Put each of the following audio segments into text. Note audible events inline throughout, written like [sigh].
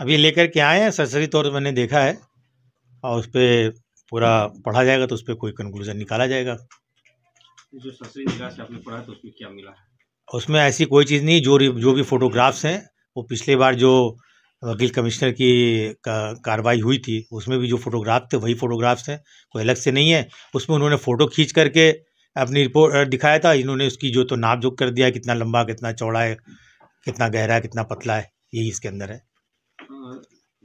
अभी लेकर के आए हैं सरसरी तौर पर मैंने देखा है और उस पर पूरा पढ़ा जाएगा तो उस पर कोई कंक्लूजन निकाला जाएगा जो आपने पढ़ा तो उसमें क्या मिला उसमें ऐसी कोई चीज़ नहीं जो जो भी फोटोग्राफ्स हैं वो पिछले बार जो वकील कमिश्नर की कार्रवाई हुई थी उसमें भी जो फोटोग्राफ थे वही फोटोग्राफ्स हैं कोई अलग से नहीं है उसमें उन्होंने फ़ोटो खींच करके अपनी रिपोर्ट दिखाया था इन्होंने उसकी जो तो नाप जोक कर दिया कितना लंबा कितना चौड़ा है कितना गहरा है कितना पतला है यही इसके अंदर है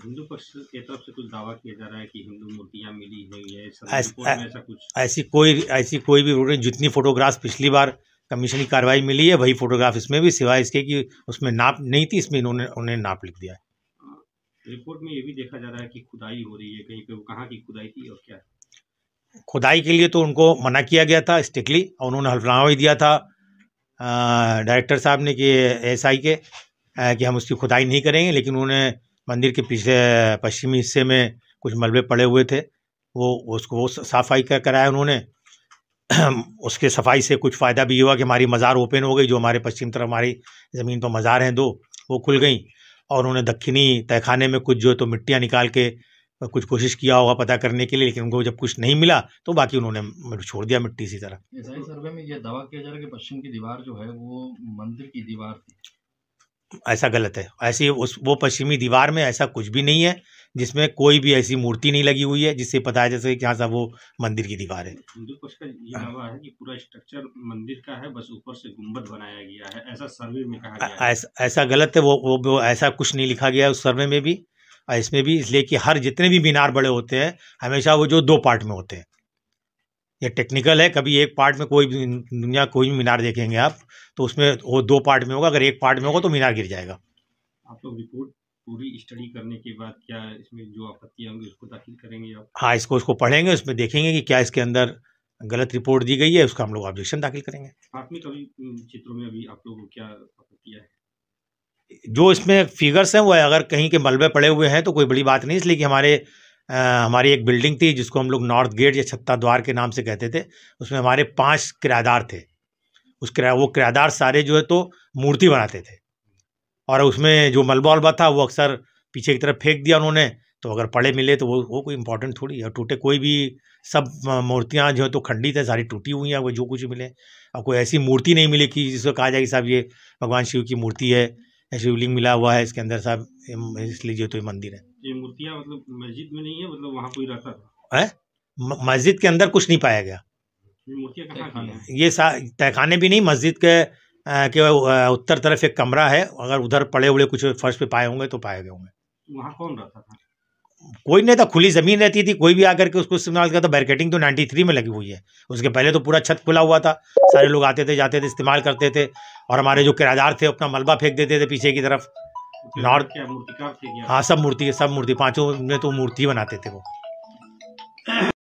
हिंदू पक्ष के तरफ से कुछ दावा किया जा रहा है कि हिंदू मूर्तियां मिली हुई है ऐसा कुछ ऐसी कोई ऐसी कोई भी जितनी फोटोग्राफ पिछली बार कमीशन की कार्रवाई मिली है वही फोटोग्राफ इसमें भी सिवाय इसके कि उसमें नाप नहीं थी इसमें इन्होंने उन्हें नाप लिख दिया है रिपोर्ट में ये भी देखा जा रहा है कि खुदाई हो रही है कहीं पे वो कहाँ की खुदाई थी और क्या खुदाई के लिए तो उनको मना किया गया था स्ट्रिक्टली और उन्होंने हल्फनामा भी दिया था डायरेक्टर साहब ने कि एस के आ, कि हम उसकी खुदाई नहीं करेंगे लेकिन उन्होंने मंदिर के पीछे पश्चिमी हिस्से में कुछ मलबे पड़े हुए थे वो उसको सफाई कर कराया उन्होंने [clears throat] उसके सफाई से कुछ फ़ायदा भी हुआ कि हमारी मज़ार ओपन हो गई जो हमारे पश्चिम तरफ हमारी ज़मीन पर तो मज़ार हैं दो वो खुल गई और उन्होंने दक्षिणी तहखाने में कुछ जो है तो मिट्टियाँ निकाल के कुछ कोशिश किया होगा पता करने के लिए लेकिन उनको जब कुछ नहीं मिला तो बाकी उन्होंने छोड़ दिया मिट्टी इसी तरह सर्वे में यह दावा किया जा रहा है कि पश्चिम की दीवार जो है वो मंदिर की दीवार थी ऐसा गलत है ऐसी उस वो पश्चिमी दीवार में ऐसा कुछ भी नहीं है जिसमें कोई भी ऐसी मूर्ति नहीं लगी हुई है जिससे पता है जैसे यहाँ सा वो मंदिर की दीवार है हाँ। कि पूरा स्ट्रक्चर मंदिर का है बस ऊपर से गुम्बद बनाया गया है ऐसा सर्वे में कहा गया ऐसा, ऐसा गलत है वो, वो वो ऐसा कुछ नहीं लिखा गया है उस सर्वे में भी और इसमें भी इसलिए कि हर जितने भी मीनार बड़े होते हैं हमेशा वो जो दो पार्ट में होते हैं ये टेक्निकल है कभी एक पार्ट में कोई भी दुनिया कोई भी मीनार देखेंगे आप तो उसमें वो दो पार्ट में होगा अगर एक पार्ट में होगा तो मीनार गिर जाएगा आप लोग रिपोर्ट पूरी स्टडी करने के बाद क्या इसमें जो आपत्तियाँ होंगी उसको दाखिल करेंगे आप हाँ इसको उसको पढ़ेंगे उसमें देखेंगे कि क्या इसके अंदर गलत रिपोर्ट दी गई है उसका हम लोग ऑब्जेक्शन दाखिल करेंगे प्राथमिक अभी क्षेत्रों में अभी आप लोगों को क्या आपत्तियाँ हैं जो इसमें फिगर्स हैं वो अगर कहीं के मलबे पड़े हुए हैं तो कोई बड़ी बात नहीं इसलिए कि हमारे हमारी एक बिल्डिंग थी जिसको हम लोग नॉर्थ गेट या छत्ता द्वार के नाम से कहते थे उसमें हमारे पाँच किराएदार थे उस किराया वो किराएदार सारे जो है तो मूर्ति बनाते थे और उसमें जो मलबा वलबा था वो अक्सर पीछे की तरफ फेंक दिया उन्होंने तो अगर पड़े मिले तो वो वो कोई इंपॉर्टेंट थोड़ी है टूटे कोई भी सब मूर्तियाँ जो है तो खंडित है सारी टूटी हुई हैं वो जो कुछ मिले और कोई ऐसी मूर्ति नहीं मिली कि जिसको कहा जाए कि साहब ये भगवान शिव की मूर्ति है शिवलिंग मिला हुआ है इसके अंदर साहब इसलिए तो मंदिर है ये मूर्तियाँ मतलब मस्जिद में नहीं है मतलब वहाँ कोई रहता था है मस्जिद के अंदर कुछ नहीं पाया गया ये, तहखाने भी नहीं मस्जिद के के उत्तर तरफ एक कमरा है अगर उधर पड़े उड़े कुछ फर्श पे पाए होंगे तो पाए गए होंगे वहाँ कौन रहता था कोई नहीं था खुली ज़मीन रहती थी कोई भी आकर के उसको इस्तेमाल करता बैरिकेटिंग तो 93 में लगी हुई है उसके पहले तो पूरा छत खुला हुआ था सारे लोग आते थे जाते थे इस्तेमाल करते थे और हमारे जो किरादार थे अपना मलबा फेंक देते थे पीछे की तरफ नॉर्थ हाँ सब मूर्ति सब मूर्ति पाँचों में तो मूर्ति बनाते थे वो